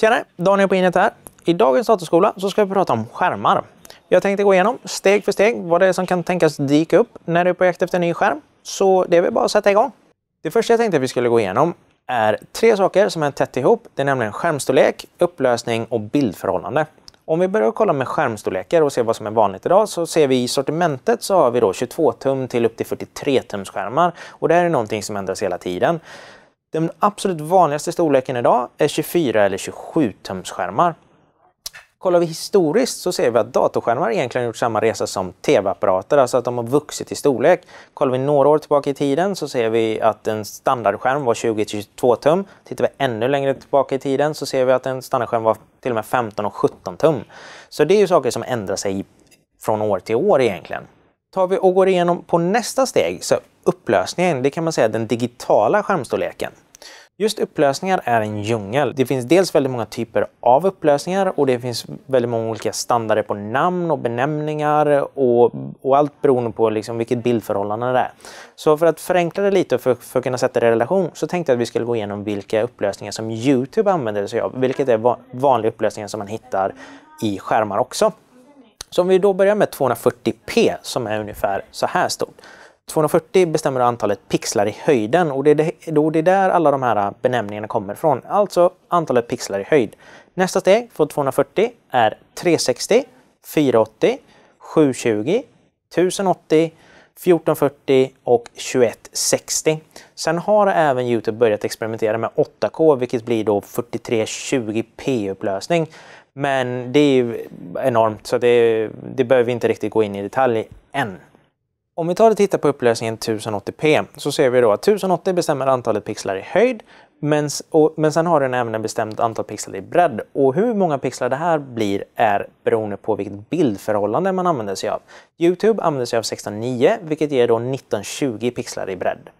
Tjenare! Daniel på Inet här. I dagens datorskola så ska vi prata om skärmar. Jag tänkte gå igenom steg för steg vad det är som kan tänkas dyka upp när du är på jakt efter en ny skärm. Så det är väl bara att sätta igång. Det första jag tänkte att vi skulle gå igenom är tre saker som är tätt ihop. Det är nämligen skärmstorlek, upplösning och bildförhållande. Om vi börjar kolla med skärmstorlekar och ser vad som är vanligt idag så ser vi i sortimentet så har vi då 22 tum till upp till 43 tums skärmar och det här är någonting som ändras hela tiden. Den absolut vanligaste storleken idag är 24 eller 27 tums skärmar. Kollar vi historiskt så ser vi att datorskärmar egentligen gjort samma resa som tv-apparater, alltså att de har vuxit i storlek. Kollar vi några år tillbaka i tiden så ser vi att en standardskärm var 20-22 tum. Tittar vi ännu längre tillbaka i tiden så ser vi att en standardskärm var till och med 15 och 17 tum. Så det är ju saker som ändrar sig från år till år egentligen. Tar vi och går igenom på nästa steg, så upplösningen, det kan man säga den digitala skärmstorleken. Just upplösningar är en djungel. Det finns dels väldigt många typer av upplösningar och det finns väldigt många olika standarder på namn och benämningar och, och allt beroende på liksom vilket bildförhållande det är. Så för att förenkla det lite och för, för att kunna sätta det i relation så tänkte jag att vi skulle gå igenom vilka upplösningar som Youtube använder sig av, vilket är vanliga upplösningar som man hittar i skärmar också. Så om vi då börjar med 240p som är ungefär så här stort 240 bestämmer antalet pixlar i höjden och det är där alla de här benämningarna kommer ifrån. Alltså antalet pixlar i höjd. Nästa steg från 240 är 360, 480, 720, 1080, 1440 och 2160. Sen har även Youtube börjat experimentera med 8K vilket blir då 4320p upplösning. Men det är enormt så det, det behöver vi inte riktigt gå in i detalj än. Om vi tar och tittar på upplösningen 1080p så ser vi då att 1080 bestämmer antalet pixlar i höjd men, och, men sen har den även ett bestämt antal pixlar i bredd och hur många pixlar det här blir är beroende på vilket bildförhållande man använder sig av. Youtube använder sig av 16.9 vilket ger då 1920 pixlar i bredd.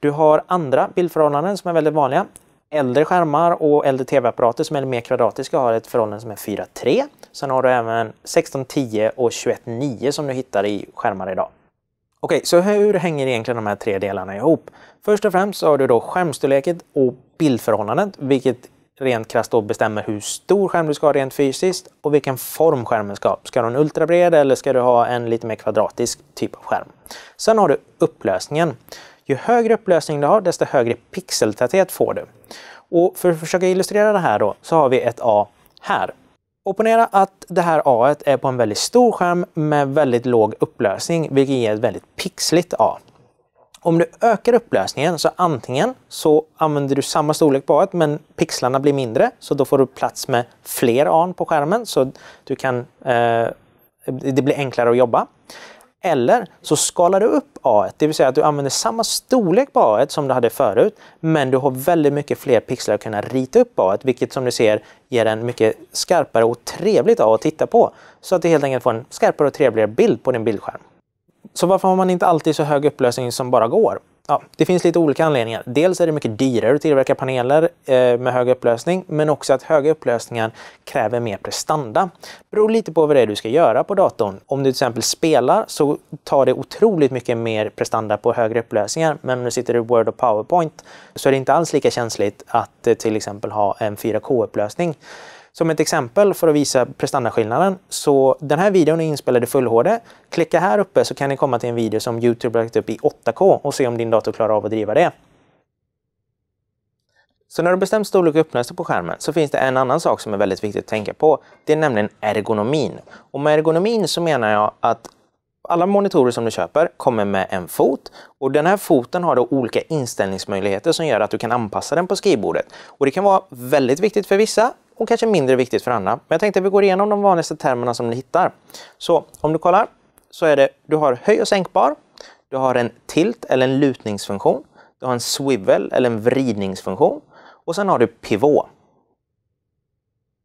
Du har andra bildförhållanden som är väldigt vanliga. Äldre skärmar och äldre tv-apparater som är mer kvadratiska har ett förhållande som är 4.3. Sen har du även 16.10 och 21.9 som du hittar i skärmar idag. Okej, så hur hänger egentligen de här tre delarna ihop? Först och främst så har du då skärmstorleken och bildförhållandet, vilket rent krasst då bestämmer hur stor skärm du ska ha rent fysiskt och vilken form skärmen ska ha. Ska du ha en ultrabred eller ska du ha en lite mer kvadratisk typ av skärm? Sen har du upplösningen. Ju högre upplösning du har, desto högre pixeltäthet får du. Och för att försöka illustrera det här då, så har vi ett A här. Opponera att det här A är på en väldigt stor skärm med väldigt låg upplösning, vilket ger ett väldigt pixligt A. Om du ökar upplösningen så antingen så använder du samma storlek på A men pixlarna blir mindre så då får du plats med fler A på skärmen så du kan, eh, det blir enklare att jobba. Eller så skalar du upp A1, det vill säga att du använder samma storlek på A1 som du hade förut, men du har väldigt mycket fler pixlar att kunna rita upp A1, vilket som du ser ger en mycket skarpare och trevligt A att titta på. Så att du helt enkelt får en skarpare och trevligare bild på din bildskärm. Så varför har man inte alltid så hög upplösning som bara går? ja, det finns lite olika anledningar. Dels är det mycket dyrare att tillverka paneler eh, med hög upplösning, men också att höga upplösningar kräver mer prestanda. beror lite på vad det är du ska göra på datorn. Om du till exempel spelar så tar det otroligt mycket mer prestanda på högre upplösningar, men om du sitter i Word och PowerPoint så är det inte alls lika känsligt att eh, till exempel ha en 4K-upplösning. Som ett exempel för att visa prestandaskillnaden, så den här videon är inspelad i Full HD. Klicka här uppe så kan ni komma till en video som Youtube lagt upp i 8K och se om din dator klarar av att driva det. Så när du bestämt storlek och öppnelse på skärmen så finns det en annan sak som är väldigt viktigt att tänka på. Det är nämligen ergonomin. Och med ergonomin så menar jag att alla monitorer som du köper kommer med en fot och den här foten har då olika inställningsmöjligheter som gör att du kan anpassa den på skrivbordet. Och det kan vara väldigt viktigt för vissa och kanske mindre viktigt för andra. Men jag tänkte att vi går igenom de vanligaste termerna som ni hittar. Så om du kollar så är det, du har höj och sänkbar, du har en tilt eller en lutningsfunktion, du har en swivel eller en vridningsfunktion och sen har du pivot.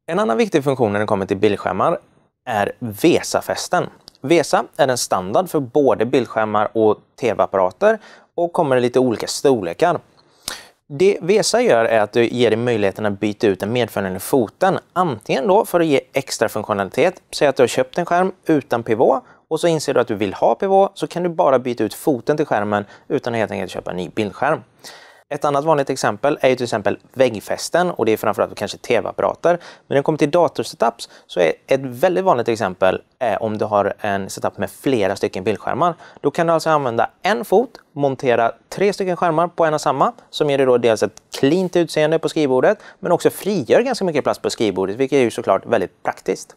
En annan viktig funktion när det kommer till bildskärmar är VESA-fästen. VESA är en standard för både bildskärmar och tv-apparater och kommer i lite olika storlekar. Det Vesa gör är att du ger dig möjligheten att byta ut den medföljande foten. Antingen då för att ge extra funktionalitet. Säg att du har köpt en skärm utan pivot och så inser du att du vill ha pivot så kan du bara byta ut foten till skärmen utan att helt enkelt köpa en ny bildskärm. Ett annat vanligt exempel är ju till exempel väggfästen och det är framförallt kanske tv-apparater. Men när det kommer till datorsetups så är ett väldigt vanligt exempel eh, om du har en setup med flera stycken bildskärmar. Då kan du alltså använda en fot, montera tre stycken skärmar på en och samma som ger dig då dels ett cleant utseende på skrivbordet men också frigör ganska mycket plats på skrivbordet vilket är ju såklart väldigt praktiskt.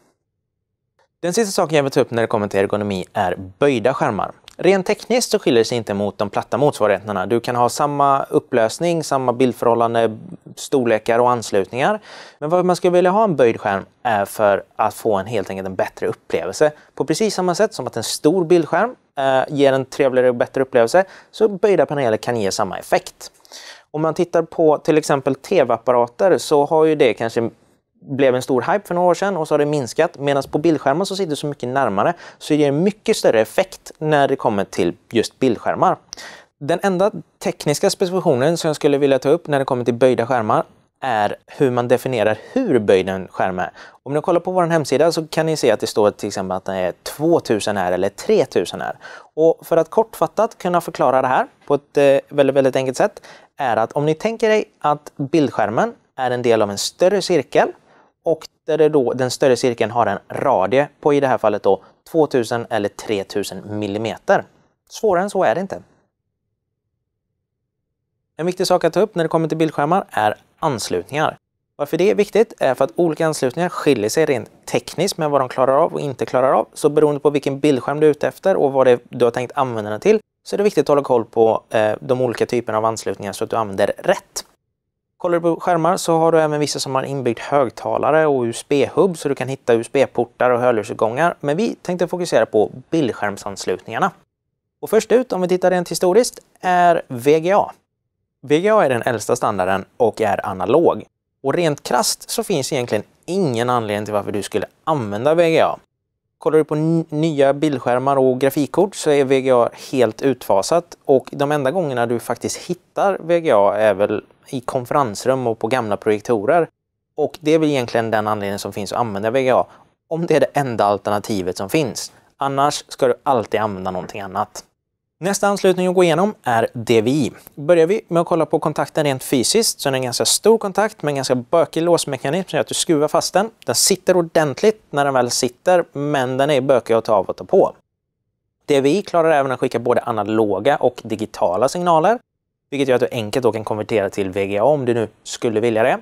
Den sista saken jag vill ta upp när det kommer till ergonomi är böjda skärmar. Rent tekniskt så skiljer det sig inte mot de platta motsvarigheterna. Du kan ha samma upplösning, samma bildförhållande, storlekar och anslutningar. Men vad man skulle vilja ha en böjd skärm är för att få en helt enkelt en bättre upplevelse. På precis samma sätt som att en stor bildskärm eh, ger en trevligare och bättre upplevelse så böjda paneler kan ge samma effekt. Om man tittar på till exempel tv-apparater så har ju det kanske blev en stor hype för några år sedan och så har det minskat. Medan på bildskärmar så sitter du så mycket närmare så det ger mycket större effekt när det kommer till just bildskärmar. Den enda tekniska specifikationen som jag skulle vilja ta upp när det kommer till böjda skärmar är hur man definierar hur böjd en skärm är. Om ni kollar på vår hemsida så kan ni se att det står till exempel att den är 2000 här eller 3000 här. Och för att kortfattat kunna förklara det här på ett eh, väldigt, väldigt enkelt sätt är att om ni tänker er att bildskärmen är en del av en större cirkel och där det då, den större cirkeln har en radie på i det här fallet då 2000 eller 3000 millimeter. Svårare än så är det inte. En viktig sak att ta upp när det kommer till bildskärmar är anslutningar. Varför det är viktigt är för att olika anslutningar skiljer sig rent tekniskt med vad de klarar av och inte klarar av. Så beroende på vilken bildskärm du är ute efter och vad du har tänkt använda den till så är det viktigt att hålla koll på eh, de olika typerna av anslutningar så att du använder rätt. Kollar du på skärmar så har du även vissa som har inbyggd högtalare och usb hubb så du kan hitta USB-portar och hörlursutgångar. Men vi tänkte fokusera på bildskärmsanslutningarna. Och först ut, om vi tittar rent historiskt, är VGA. VGA är den äldsta standarden och är analog. Och rent krast så finns egentligen ingen anledning till varför du skulle använda VGA. Kollar du på nya bildskärmar och grafikkort så är VGA helt utfasat och de enda gångerna du faktiskt hittar VGA är väl i konferensrum och på gamla projektorer. Och det är väl egentligen den anledningen som finns att använda VGA. Om det är det enda alternativet som finns. Annars ska du alltid använda någonting annat. Nästa anslutning att gå igenom är DVI. Börjar vi med att kolla på kontakten rent fysiskt så är det en ganska stor kontakt med en ganska bökig låsmekanism som gör att du skruvar fast den. Den sitter ordentligt när den väl sitter men den är bökig att ta av och ta på. DVI klarar även att skicka både analoga och digitala signaler vilket gör att du enkelt då kan konvertera till VGA om du nu skulle vilja det.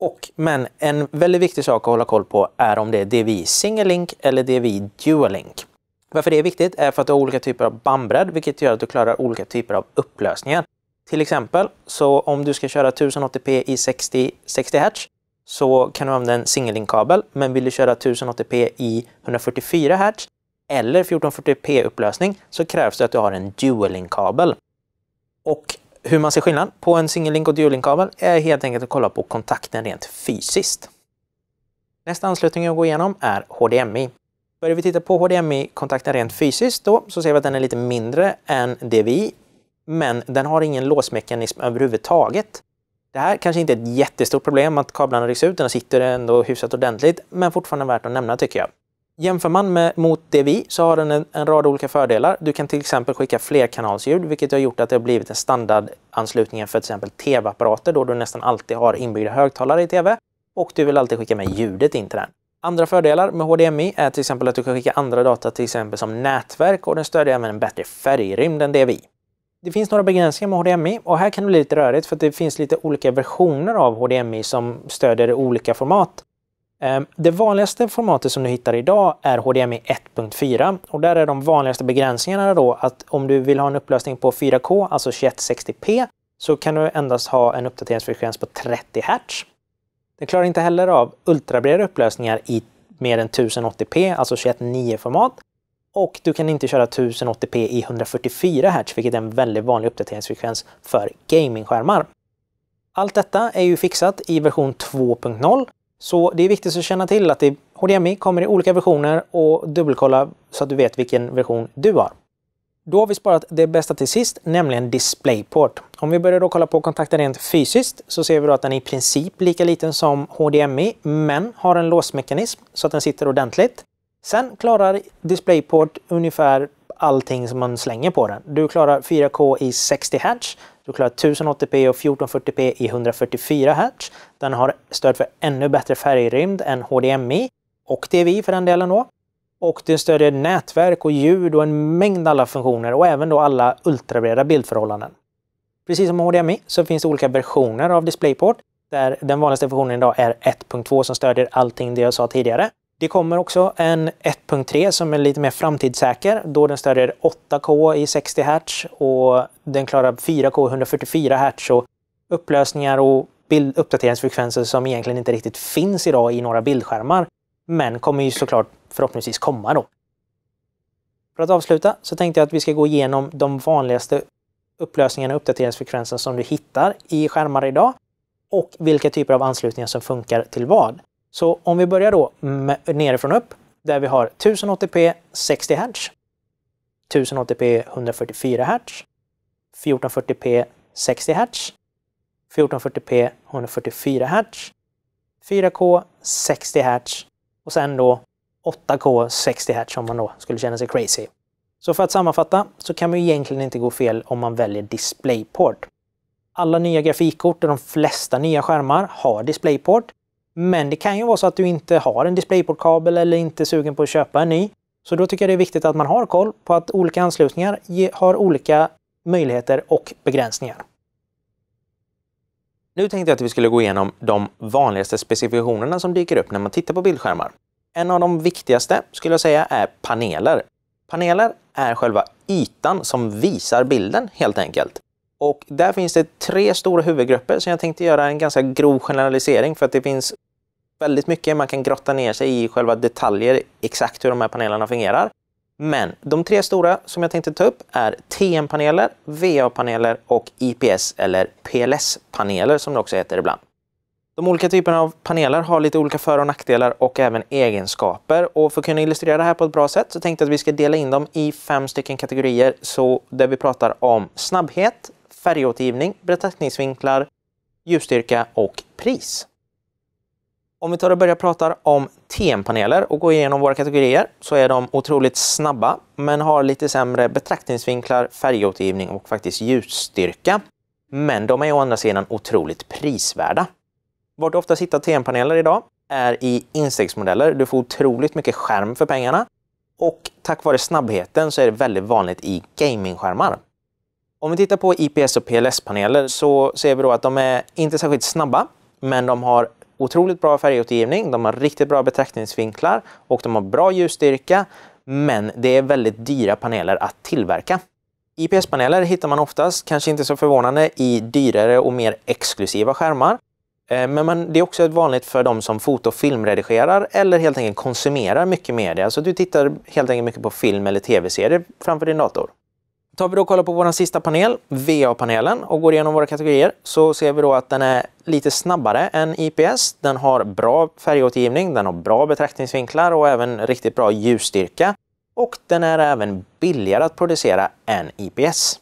Och, men en väldigt viktig sak att hålla koll på är om det är DVI Single Link eller DVI Dual Link. Varför det är viktigt är för att du har olika typer av bandbredd, vilket gör att du klarar olika typer av upplösningar. Till exempel, så om du ska köra 1080p i 60, 60 Hz så kan du använda en single link-kabel, men vill du köra 1080p i 144 Hz eller 1440p upplösning så krävs det att du har en dual link-kabel. Och hur man ser skillnad på en single-link och dual-link-kabel är helt enkelt att kolla på kontakten rent fysiskt. Nästa anslutning jag går igenom är HDMI. Börjar vi titta på HDMI-kontakten rent fysiskt då så ser vi att den är lite mindre än DVI, men den har ingen låsmekanism överhuvudtaget. Det här kanske inte är ett jättestort problem att kablarna rycks ut, den sitter ändå hyfsat ordentligt, men fortfarande värt att nämna tycker jag. Jämför man med, mot DVI så har den en, en, rad olika fördelar. Du kan till exempel skicka flerkanalsljud, vilket har gjort att det har blivit en standardanslutning för till exempel tv-apparater, då du nästan alltid har inbyggda högtalare i tv. Och du vill alltid skicka med ljudet in till den. Andra fördelar med HDMI är till exempel att du kan skicka andra data, till exempel som nätverk, och den stödjer även en bättre färgrymd än DVI. Det finns några begränsningar med HDMI och här kan det bli lite rörigt för att det finns lite olika versioner av HDMI som stödjer olika format. Ehm, det vanligaste formatet som du hittar idag är HDMI 1.4 och där är de vanligaste begränsningarna då att om du vill ha en upplösning på 4K, alltså 2160p, så kan du endast ha en uppdateringsfrekvens på 30 Hz. Den klarar inte heller av ultrabreda upplösningar i mer än 1080p, alltså 21.9-format. Och du kan inte köra 1080p i 144 Hz, vilket är en väldigt vanlig uppdateringsfrekvens för gamingskärmar. Allt detta är ju fixat i version 2.0 så det är viktigt att känna till att HDMI kommer i olika versioner och dubbelkolla så att du vet vilken version du har. Då har vi sparat det bästa till sist, nämligen DisplayPort. Om vi börjar då kolla på kontakten rent fysiskt så ser vi då att den är i princip lika liten som HDMI men har en låsmekanism så att den sitter ordentligt. Sen klarar DisplayPort ungefär allting som man slänger på den. Du klarar 4K i 60 Hz, du klarar 1080p och 1440p i 144 Hz. Den har stöd för ännu bättre färgrymd än HDMI och DVI för den delen då. Och det stödjer nätverk och ljud och en mängd alla funktioner och även då alla ultrabreda bildförhållanden. Precis som HDMI så finns det olika versioner av DisplayPort där den vanligaste versionen idag är 1.2 som stödjer allting det jag sa tidigare. Det kommer också en 1.3 som är lite mer framtidssäker då den stödjer 8K i 60 Hz och den klarar 4K 144 Hz och upplösningar och bild, uppdateringsfrekvenser som egentligen inte riktigt finns idag i några bildskärmar. Men kommer ju såklart förhoppningsvis komma då. För att avsluta så tänkte jag att vi ska gå igenom de vanligaste upplösningarna och uppdateringsfrekvensen som du hittar i skärmar idag och vilka typer av anslutningar som funkar till vad. Så om vi börjar då nerifrån upp där vi har 1080p 60 Hz, 1080p 144 Hz, 1440p 60 Hz 1440p 144 Hz, 4K 60 Hz och sen då 8K 60 Hz om man då skulle känna sig crazy. Så för att sammanfatta så kan man ju egentligen inte gå fel om man väljer DisplayPort. Alla nya grafikkort och de flesta nya skärmar har DisplayPort. Men det kan ju vara så att du inte har en DisplayPort-kabel eller inte är sugen på att köpa en ny. Så då tycker jag det är viktigt att man har koll på att olika anslutningar har olika möjligheter och begränsningar. Nu tänkte jag att vi skulle gå igenom de vanligaste specifikationerna som dyker upp när man tittar på bildskärmar. En av de viktigaste skulle jag säga är paneler. Paneler är själva ytan som visar bilden helt enkelt. Och där finns det tre stora huvudgrupper som jag tänkte göra en ganska grov generalisering för att det finns väldigt mycket man kan grotta ner sig i själva detaljer exakt hur de här panelerna fungerar. Men de tre stora som jag tänkte ta upp är TM-paneler, VA-paneler och IPS eller PLS-paneler som det också heter ibland. De olika typerna av paneler har lite olika för och nackdelar och även egenskaper. Och för att kunna illustrera det här på ett bra sätt så tänkte jag att vi ska dela in dem i fem stycken kategorier så där vi pratar om snabbhet, färgåtergivning, betraktningsvinklar, ljusstyrka och pris. Om vi tar och börjar prata om TM-paneler och går igenom våra kategorier så är de otroligt snabba men har lite sämre betraktningsvinklar, färgåtergivning och faktiskt ljusstyrka. Men de är å andra sidan otroligt prisvärda. Vart du oftast hittar TM-paneler idag är i instegsmodeller. Du får otroligt mycket skärm för pengarna och tack vare snabbheten så är det väldigt vanligt i gamingskärmar. Om vi tittar på IPS och PLS-paneler så ser vi då att de är inte särskilt snabba, men de har otroligt bra färgåtergivning, de har riktigt bra betraktningsvinklar och de har bra ljusstyrka. Men det är väldigt dyra paneler att tillverka. IPS-paneler hittar man oftast, kanske inte så förvånande, i dyrare och mer exklusiva skärmar. Eh, men man, det är också vanligt för de som foto och filmredigerar eller helt enkelt konsumerar mycket media. Så du tittar helt enkelt mycket på film eller tv-serier framför din dator. Tar vi då och kollar på vår sista panel, VA-panelen, och går igenom våra kategorier så ser vi då att den är lite snabbare än IPS. Den har bra färgåtergivning, den har bra betraktningsvinklar och även riktigt bra ljusstyrka. Och den är även billigare att producera än IPS.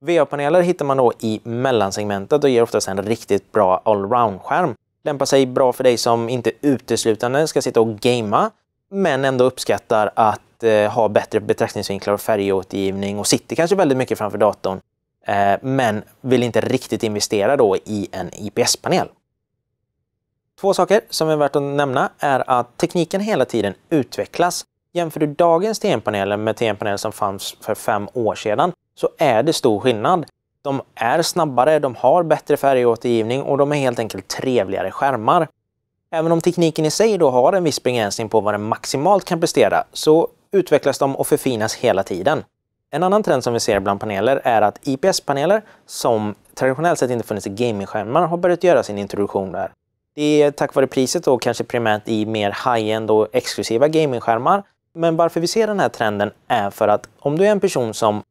VA-paneler hittar man då i mellansegmentet och ger oftast en riktigt bra allround-skärm. Lämpar sig bra för dig som inte uteslutande ska sitta och gamea men ändå uppskattar att eh, ha bättre betraktningsvinklar och färgåtergivning och sitter kanske väldigt mycket framför datorn, eh, men vill inte riktigt investera då i en IPS-panel. Två saker som är värt att nämna är att tekniken hela tiden utvecklas. Jämför du dagens TN-paneler med TN-paneler som fanns för fem år sedan så är det stor skillnad. De är snabbare, de har bättre färgåtergivning och de är helt enkelt trevligare skärmar. Även om tekniken i sig då har en viss begränsning på vad den maximalt kan prestera så utvecklas de och förfinas hela tiden. En annan trend som vi ser bland paneler är att IPS-paneler som traditionellt sett inte funnits i gaming-skärmar, har börjat göra sin introduktion där. Det är tack vare priset och kanske primärt i mer high-end och exklusiva gaming-skärmar. Men varför vi ser den här trenden är för att om du är en person som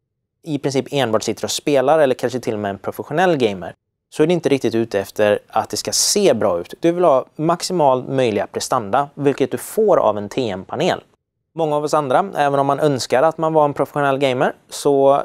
i princip enbart sitter och spelar eller kanske till och med en professionell gamer så är du inte riktigt ute efter att det ska se bra ut. Du vill ha maximal möjliga prestanda, vilket du får av en TM-panel. Många av oss andra, även om man önskar att man var en professionell gamer, så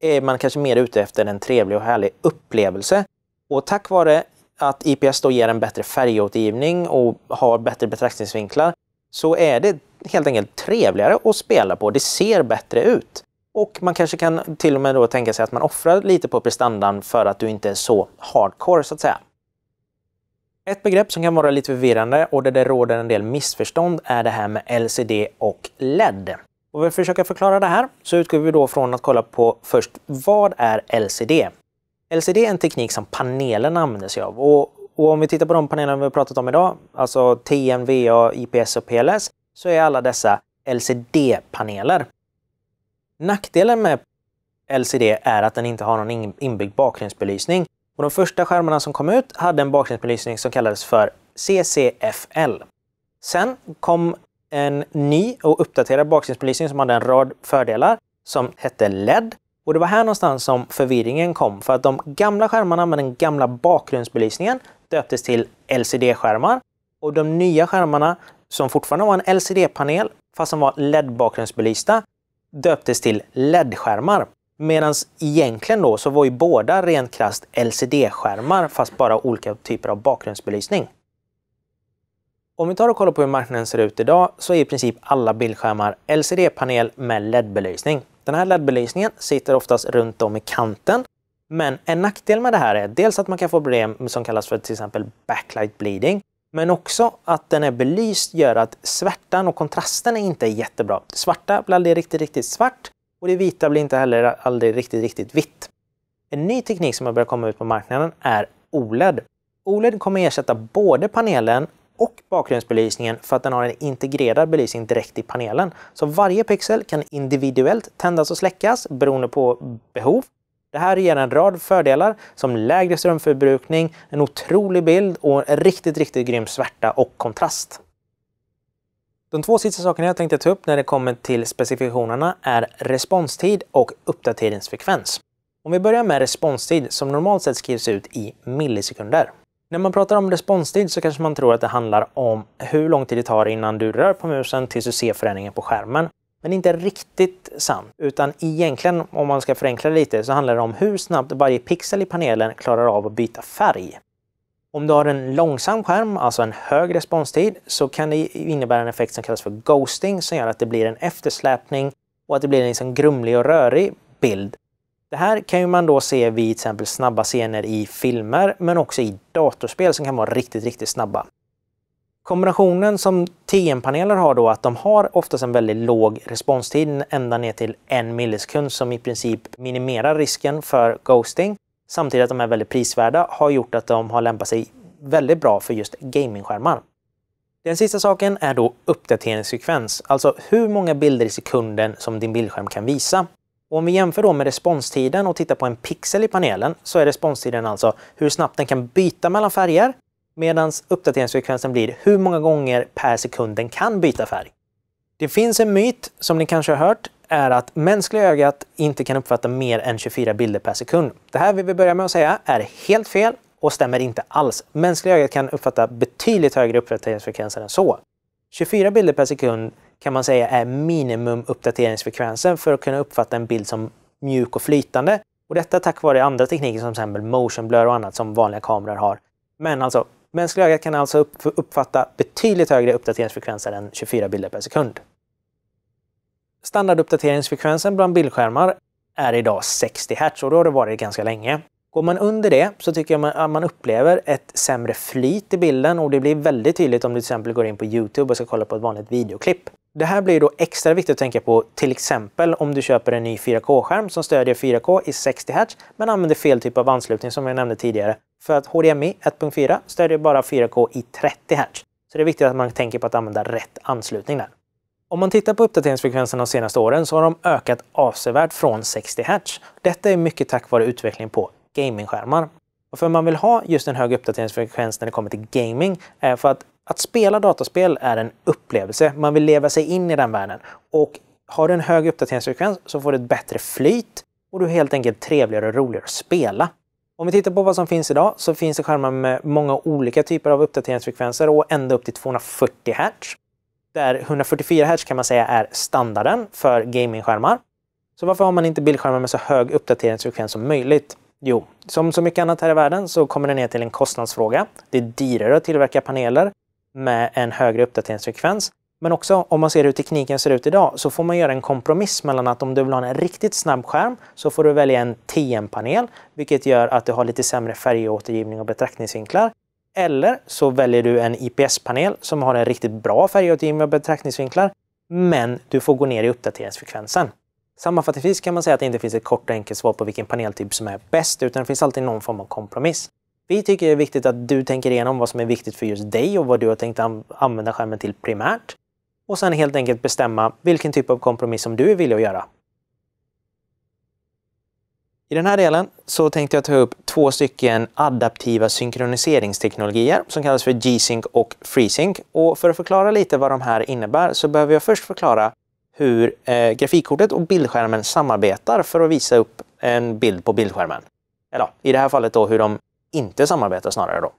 är man kanske mer ute efter en trevlig och härlig upplevelse. Och tack vare att IPS då ger en bättre färgåtergivning och har bättre betraktningsvinklar så är det helt enkelt trevligare att spela på. Det ser bättre ut. Och man kanske kan till och med då tänka sig att man offrar lite på prestandan för att du inte är så hardcore så att säga. Ett begrepp som kan vara lite förvirrande och där det råder en del missförstånd är det här med LCD och LED. Och för att försöka förklara det här så utgår vi då från att kolla på först vad är LCD? LCD är en teknik som panelerna använder sig av och, och om vi tittar på de panelerna vi har pratat om idag, alltså TN, VA, IPS och PLS, så är alla dessa LCD-paneler. Nackdelen med LCD är att den inte har någon inbyggd bakgrundsbelysning. Och de första skärmarna som kom ut hade en bakgrundsbelysning som kallades för CCFL. Sen kom en ny och uppdaterad bakgrundsbelysning som hade en rad fördelar som hette LED. Och det var här någonstans som förvirringen kom för att de gamla skärmarna med den gamla bakgrundsbelysningen döptes till LCD-skärmar och de nya skärmarna som fortfarande var en LCD-panel fast som var LED-bakgrundsbelysta döptes till LED-skärmar. Medan egentligen då så var ju båda rent krasst LCD-skärmar fast bara olika typer av bakgrundsbelysning. Om vi tar och kollar på hur marknaden ser ut idag så är i princip alla bildskärmar LCD-panel med LED-belysning. Den här LED-belysningen sitter oftast runt om i kanten. Men en nackdel med det här är dels att man kan få problem som kallas för till exempel backlight bleeding men också att den är belyst gör att svärtan och kontrasterna inte är jättebra. Det svarta blir aldrig riktigt, riktigt svart och det vita blir inte heller aldrig riktigt, riktigt vitt. En ny teknik som har börjat komma ut på marknaden är OLED. OLED kommer ersätta både panelen och bakgrundsbelysningen för att den har en integrerad belysning direkt i panelen. Så varje pixel kan individuellt tändas och släckas beroende på behov det här ger en rad fördelar som lägre strömförbrukning, en otrolig bild och riktigt, riktigt grym svärta och kontrast. De två sista sakerna jag tänkte ta upp när det kommer till specifikationerna är responstid och uppdateringsfrekvens. Om vi börjar med responstid som normalt sett skrivs ut i millisekunder. När man pratar om responstid så kanske man tror att det handlar om hur lång tid det tar innan du rör på musen tills du ser förändringen på skärmen. Men inte riktigt sant, utan egentligen om man ska förenkla det lite så handlar det om hur snabbt varje pixel i panelen klarar av att byta färg. Om du har en långsam skärm, alltså en hög responstid, så kan det innebära en effekt som kallas för ghosting som gör att det blir en eftersläpning och att det blir en liksom grumlig och rörig bild. Det här kan ju man då se vid till exempel snabba scener i filmer men också i datorspel som kan vara riktigt, riktigt snabba. Kombinationen som TN-paneler har då att de har oftast en väldigt låg responstid, ända ner till en millisekund som i princip minimerar risken för ghosting. Samtidigt att de är väldigt prisvärda har gjort att de har lämpat sig väldigt bra för just gamingskärmar. Den sista saken är då uppdateringssekvens. alltså hur många bilder i sekunden som din bildskärm kan visa. Och om vi jämför då med responstiden och tittar på en pixel i panelen så är responstiden alltså hur snabbt den kan byta mellan färger medan uppdateringsfrekvensen blir hur många gånger per sekund den kan byta färg. Det finns en myt, som ni kanske har hört, är att mänskliga ögat inte kan uppfatta mer än 24 bilder per sekund. Det här vill vi börja med att säga är helt fel och stämmer inte alls. Mänskliga ögat kan uppfatta betydligt högre uppdateringsfrekvenser än så. 24 bilder per sekund kan man säga är minimum uppdateringsfrekvensen för att kunna uppfatta en bild som mjuk och flytande. Och detta tack vare andra tekniker som till exempel motion blur och annat som vanliga kameror har. Men alltså Mänskliga ögat kan alltså uppfatta betydligt högre uppdateringsfrekvenser än 24 bilder per sekund. Standarduppdateringsfrekvensen bland bildskärmar är idag 60 Hz och då har det varit ganska länge. Går man under det så tycker jag att man upplever ett sämre flyt i bilden och det blir väldigt tydligt om du till exempel går in på Youtube och ska kolla på ett vanligt videoklipp. Det här blir då extra viktigt att tänka på till exempel om du köper en ny 4K-skärm som stödjer 4K i 60 Hz men använder fel typ av anslutning som jag nämnde tidigare. För att HDMI 1.4 stödjer bara 4K i 30 Hz. Så det är viktigt att man tänker på att använda rätt anslutning där. Om man tittar på uppdateringsfrekvensen de senaste åren så har de ökat avsevärt från 60 Hz. Detta är mycket tack vare utvecklingen på gamingskärmar. Varför man vill ha just en hög uppdateringsfrekvens när det kommer till gaming är för att att spela dataspel är en upplevelse. Man vill leva sig in i den världen. Och har du en hög uppdateringsfrekvens så får du ett bättre flyt och du är helt enkelt trevligare och roligare att spela. Om vi tittar på vad som finns idag så finns det skärmar med många olika typer av uppdateringsfrekvenser och ända upp till 240 Hz. Där 144 Hz kan man säga är standarden för gamingskärmar. Så varför har man inte bildskärmar med så hög uppdateringsfrekvens som möjligt? Jo, som så mycket annat här i världen så kommer det ner till en kostnadsfråga. Det är dyrare att tillverka paneler med en högre uppdateringsfrekvens. Men också om man ser hur tekniken ser ut idag så får man göra en kompromiss mellan att om du vill ha en riktigt snabb skärm så får du välja en TN-panel, vilket gör att du har lite sämre färgåtergivning och betraktningsvinklar. Eller så väljer du en IPS-panel som har en riktigt bra färgåtergivning och betraktningsvinklar, men du får gå ner i uppdateringsfrekvensen. Sammanfattningsvis kan man säga att det inte finns ett kort och enkelt svar på vilken paneltyp som är bäst, utan det finns alltid någon form av kompromiss. Vi tycker det är viktigt att du tänker igenom vad som är viktigt för just dig och vad du har tänkt använda skärmen till primärt. Och sen helt enkelt bestämma vilken typ av kompromiss som du är villig att göra. I den här delen så tänkte jag ta upp två stycken adaptiva synkroniseringsteknologier som kallas för G-Sync och FreeSync. Och för att förklara lite vad de här innebär så behöver jag först förklara hur eh, grafikkortet och bildskärmen samarbetar för att visa upp en bild på bildskärmen. Eller i det här fallet då hur de inte samarbetar snarare då.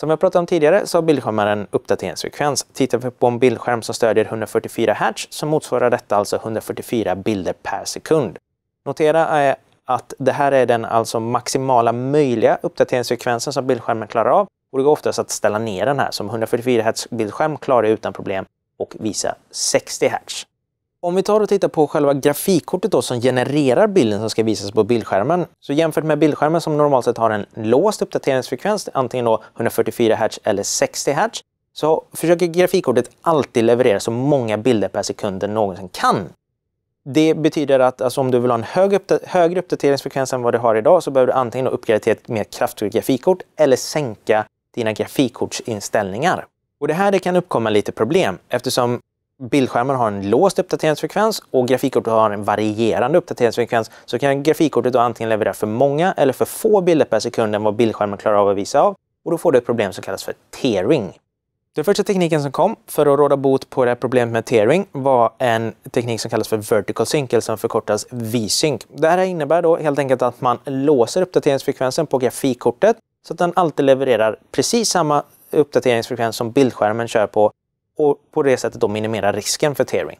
Som jag pratade om tidigare så har bildskärmar en uppdateringsfrekvens. Tittar vi på en bildskärm som stödjer 144 Hz så motsvarar detta alltså 144 bilder per sekund. Notera är att det här är den alltså maximala möjliga uppdateringsfrekvensen som bildskärmen klarar av och det går oftast att ställa ner den här. Som 144 Hz bildskärm klarar jag utan problem och visa 60 Hz. Om vi tar och tittar på själva grafikkortet då som genererar bilden som ska visas på bildskärmen. Så jämfört med bildskärmen som normalt sett har en låst uppdateringsfrekvens, antingen då 144 Hz eller 60 Hz, så försöker grafikkortet alltid leverera så många bilder per sekund det någonsin kan. Det betyder att alltså, om du vill ha en hög uppda högre uppdateringsfrekvens än vad du har idag så behöver du antingen uppgradera till ett mer kraftfullt grafikkort eller sänka dina grafikkortsinställningar. Och det här det kan uppkomma lite problem eftersom bildskärmen har en låst uppdateringsfrekvens och grafikkortet har en varierande uppdateringsfrekvens så kan grafikkortet då antingen leverera för många eller för få bilder per sekund än vad bildskärmen klarar av att visa av och då får du ett problem som kallas för tearing. Den första tekniken som kom för att råda bot på det här problemet med tearing var en teknik som kallas för vertical sync, eller som förkortas V-sync. Det här innebär då helt enkelt att man låser uppdateringsfrekvensen på grafikkortet så att den alltid levererar precis samma uppdateringsfrekvens som bildskärmen kör på och på det sättet då minimera risken för tearing.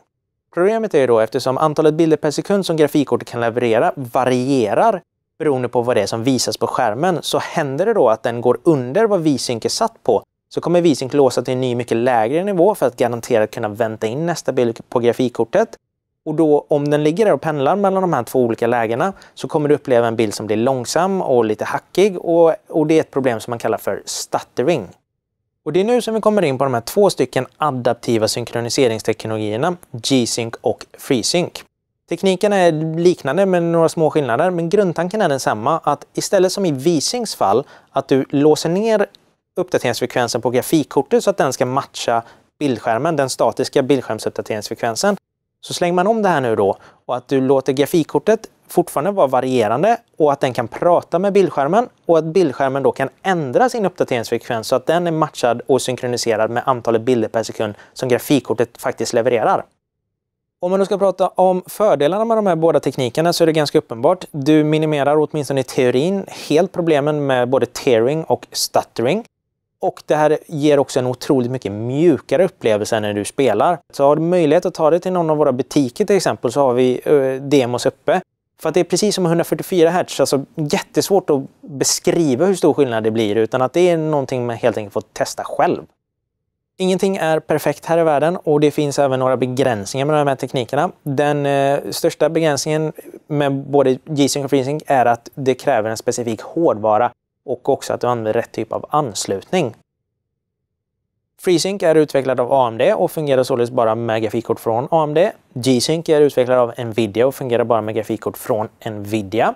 Problemet är ju då eftersom antalet bilder per sekund som grafikkortet kan leverera varierar beroende på vad det är som visas på skärmen, så händer det då att den går under vad VSync är satt på så kommer VSync låsa till en ny mycket lägre nivå för att garanterat kunna vänta in nästa bild på grafikkortet. Och då om den ligger där och pendlar mellan de här två olika lägena så kommer du uppleva en bild som blir långsam och lite hackig och, och det är ett problem som man kallar för stuttering. Och det är nu som vi kommer in på de här två stycken adaptiva synkroniseringsteknologierna, G-Sync och FreeSync. Teknikerna är liknande med några små skillnader, men grundtanken är densamma att istället som i Visyncs fall, att du låser ner uppdateringsfrekvensen på grafikkortet så att den ska matcha bildskärmen, den statiska bildskärmsuppdateringsfrekvensen. Så slänger man om det här nu då och att du låter grafikkortet fortfarande vara varierande och att den kan prata med bildskärmen och att bildskärmen då kan ändra sin uppdateringsfrekvens så att den är matchad och synkroniserad med antalet bilder per sekund som grafikkortet faktiskt levererar. Om man nu ska prata om fördelarna med de här båda teknikerna så är det ganska uppenbart. Du minimerar åtminstone i teorin helt problemen med både tearing och stuttering. Och det här ger också en otroligt mycket mjukare upplevelse när du spelar. Så har du möjlighet att ta dig till någon av våra butiker till exempel så har vi eh, demos uppe. För att det är precis som 144 Hz, alltså jättesvårt att beskriva hur stor skillnad det blir utan att det är någonting man helt enkelt får testa själv. Ingenting är perfekt här i världen och det finns även några begränsningar med de här teknikerna. Den eh, största begränsningen med både G-Sync och FreeSync är att det kräver en specifik hårdvara och också att du använder rätt typ av anslutning. FreeSync är utvecklad av AMD och fungerar således bara med grafikkort från AMD. G-Sync är utvecklad av Nvidia och fungerar bara med grafikkort från Nvidia.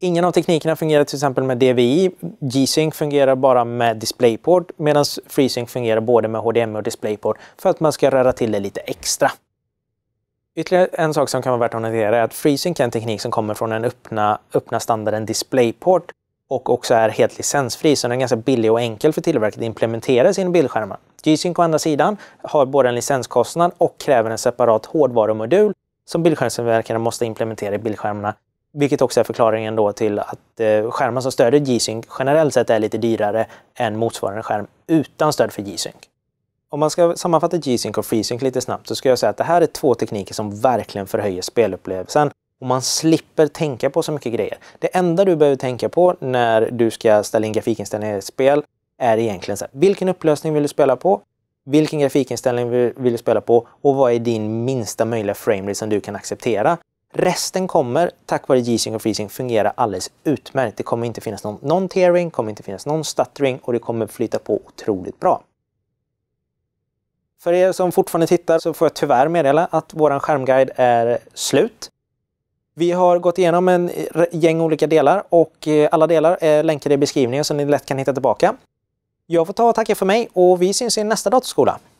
Ingen av teknikerna fungerar till exempel med DVI. G-Sync fungerar bara med DisplayPort medan FreeSync fungerar både med HDMI och DisplayPort för att man ska röra till det lite extra. Ytterligare en sak som kan vara värt att notera är att FreeSync är en teknik som kommer från den öppna, öppna standarden DisplayPort och också är helt licensfri, så den är ganska billig och enkel för tillverket att implementera i sina bildskärmar. G-Sync å andra sidan har både en licenskostnad och kräver en separat hårdvarumodul som bildskärmstillverkarna måste implementera i bildskärmarna, vilket också är förklaringen då till att eh, skärmar som stödjer G-Sync generellt sett är lite dyrare än motsvarande skärm utan stöd för G-Sync. Om man ska sammanfatta G-Sync och FreeSync lite snabbt så ska jag säga att det här är två tekniker som verkligen förhöjer spelupplevelsen och man slipper tänka på så mycket grejer. Det enda du behöver tänka på när du ska ställa in grafikinställningar i ett spel är egentligen så här, vilken upplösning vill du spela på? Vilken grafikinställning vill du spela på? Och vad är din minsta möjliga framerate som du kan acceptera? Resten kommer, tack vare G-Sync och FreeSync, fungera alldeles utmärkt. Det kommer inte finnas någon non-tearing, kommer inte finnas någon stuttering och det kommer flyta på otroligt bra. För er som fortfarande tittar så får jag tyvärr meddela att vår skärmguide är slut. Vi har gått igenom en gäng olika delar och eh, alla delar är länkade i beskrivningen så ni lätt kan hitta tillbaka. Jag får ta och tacka för mig och vi syns i nästa datorskola.